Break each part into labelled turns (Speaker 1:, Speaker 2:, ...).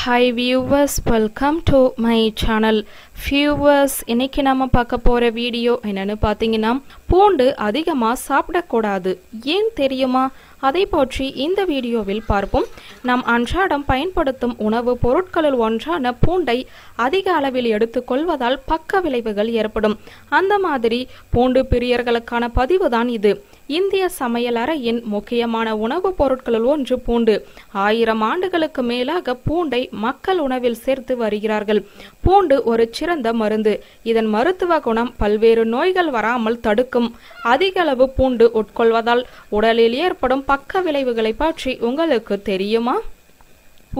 Speaker 1: hi viewers welcome to my channel viewers இன்னைக்கு நம்ம பார்க்க போகிற வீடியோ என்னென்னு பார்த்தீங்கன்னா பூண்டு அதிகமாக சாப்பிடக்கூடாது ஏன் தெரியுமா அதை பற்றி இந்த வீடியோவில் பார்ப்போம் நாம் அன்றாடம் பயன்படுத்தும் உணவு பொருட்களில் ஒன்றான பூண்டை அதிக அளவில் எடுத்துக்கொள்வதால் பக்க விளைவுகள் ஏற்படும் அந்த மாதிரி பூண்டு பிரியர்களுக்கான பதிவு தான் இது இந்திய சமையலறையின் முக்கியமான உணவுப் பொருட்களில் ஒன்று பூண்டு ஆயிரம் ஆண்டுகளுக்கு மேலாக பூண்டை மக்கள் உணவில் சேர்த்து வருகிறார்கள் பூண்டு ஒரு சிறந்த மருந்து இதன் மருத்துவ குணம் பல்வேறு நோய்கள் வராமல் தடுக்கும் அதிகளவு பூண்டு உட்கொள்வதால் உடலில் ஏற்படும் பக்க விளைவுகளை பற்றி உங்களுக்கு தெரியுமா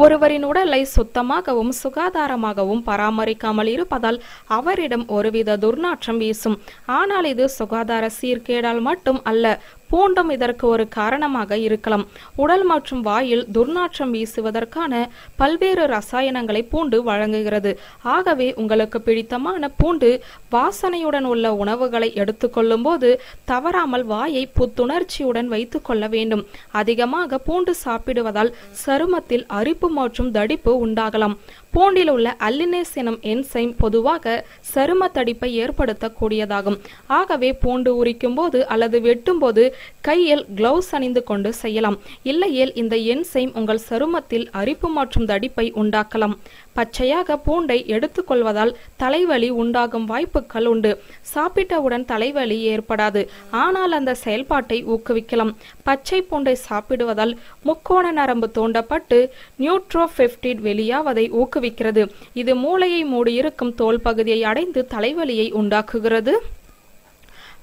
Speaker 1: ஒருவரின் உடலை சுத்தமாகவும் சுகாதாரமாகவும் பராமரிக்காமல் இருப்பதால் அவரிடம் ஒருவித துர்நாற்றம் வீசும் ஆனால் இது சுகாதார சீர்கேடால் மட்டும் அல்ல பூண்டும் இதற்கு ஒரு காரணமாக இருக்கலாம் உடல் மற்றும் வாயில் துர்நாற்றம் வீசுவதற்கான பல்வேறு ரசாயனங்களை பூண்டு வழங்குகிறது ஆகவே உங்களுக்கு பிடித்தமான பூண்டு வாசனையுடன் உள்ள உணவுகளை எடுத்துக்கொள்ளும் போது தவறாமல் வாயை புத்துணர்ச்சியுடன் வைத்துக்கொள்ள வேண்டும் அதிகமாக பூண்டு சாப்பிடுவதால் சருமத்தில் அரிப்பு மற்றும் தடிப்பு உண்டாகலாம் பூண்டில் உள்ள அல்லினேஸ் எனும் என்சைம் பொதுவாக சரும தடிப்பை ஏற்படுத்தக்கூடியதாகும் ஆகவே பூண்டு உரிக்கும் போது அல்லது வெட்டும் போது கையில் கிளவுஸ் அணிந்து கொண்டு செய்யலாம் இல்லையேல் இந்த என்சைம் உங்கள் சருமத்தில் அரிப்பு மற்றும் தடிப்பை உண்டாக்கலாம் பச்சையாக பூண்டை எடுத்துக்கொள்வதால் தலைவலி உண்டாகும் வாய்ப்புகள் உண்டு சாப்பிட்டவுடன் தலைவலி ஏற்படாது ஆனால் அந்த செயல்பாட்டை ஊக்குவிக்கலாம் பச்சை பூண்டை சாப்பிடுவதால் முக்கோண நரம்பு தோண்டப்பட்டு நியூட்ரோபெப்டிட் வெளியாவதை ஊக்குவிக்கிறது இது மூளையை மூடியிருக்கும் தோல் பகுதியை அடைந்து தலைவலியை உண்டாக்குகிறது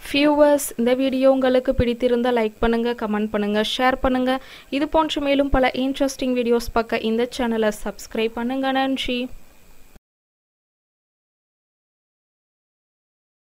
Speaker 1: வியூவர்ஸ் இந்த வீடியோ உங்களுக்கு பிடித்திருந்தால் லைக் பண்ணுங்கள் கமெண்ட் பண்ணுங்கள் ஷேர் பண்ணுங்கள் இது போன்ற மேலும் பல இன்ட்ரெஸ்டிங் வீடியோஸ் பார்க்க இந்த சேனலை சப்ஸ்கிரைப் பண்ணுங்கள் நன்றி